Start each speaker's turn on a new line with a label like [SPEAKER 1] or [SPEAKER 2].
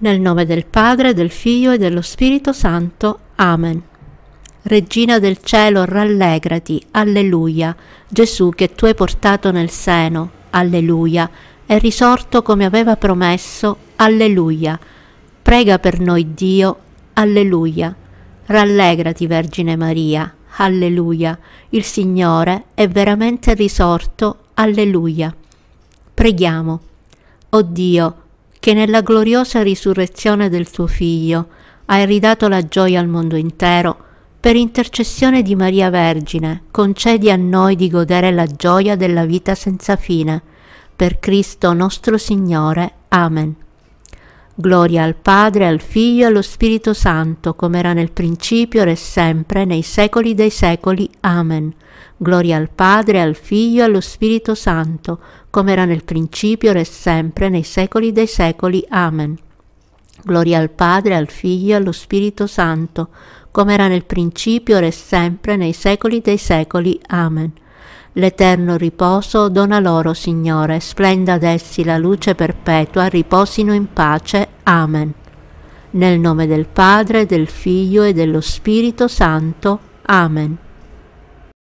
[SPEAKER 1] Nel nome del Padre, del Figlio e dello Spirito Santo. Amen. Regina del cielo, rallegrati, alleluia. Gesù che tu hai portato nel seno, alleluia. È risorto come aveva promesso, alleluia. Prega per noi Dio, alleluia. Rallegrati, Vergine Maria, alleluia. Il Signore è veramente risorto, alleluia. Preghiamo. O Dio, che nella gloriosa risurrezione del tuo Figlio hai ridato la gioia al mondo intero, per intercessione di Maria Vergine, concedi a noi di godere la gioia della vita senza fine. Per Cristo nostro Signore. Amen. Gloria al Padre, al Figlio e allo Spirito Santo, come era nel principio, ora e sempre, nei secoli dei secoli. Amen. Gloria al Padre, al Figlio e allo Spirito Santo, come era nel principio, ora e sempre, nei secoli dei secoli. Amen. Gloria al Padre, al Figlio e allo Spirito Santo, come era nel principio, ora e sempre, nei secoli dei secoli. Amen. L'eterno riposo dona loro, Signore, splenda ad essi la luce perpetua, riposino in pace. Amen. Nel nome del Padre, del Figlio e dello Spirito Santo. Amen.